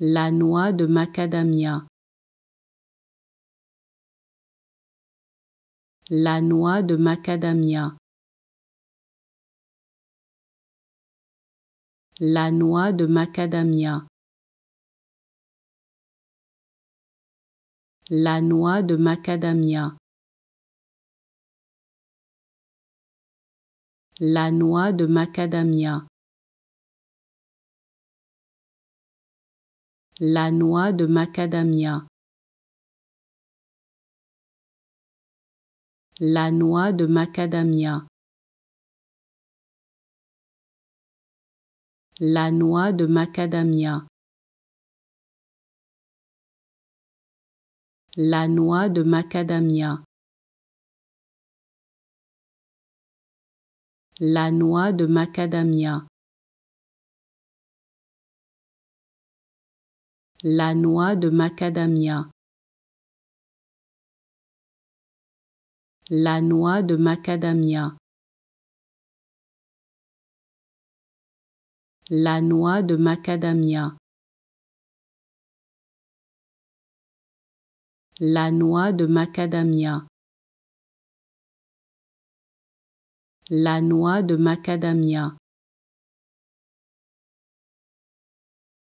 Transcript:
La noix de macadamia. La noix de macadamia. La noix de macadamia. La noix de macadamia. La noix de macadamia. la noix de macadamia, la noix de macadamia, la noix de macadamia, la noix de macadamia, la noix de macadamia. la noix de macadamia, la noix de macadamia, la noix de macadamia, la noix de macadamia, la noix de macadamia.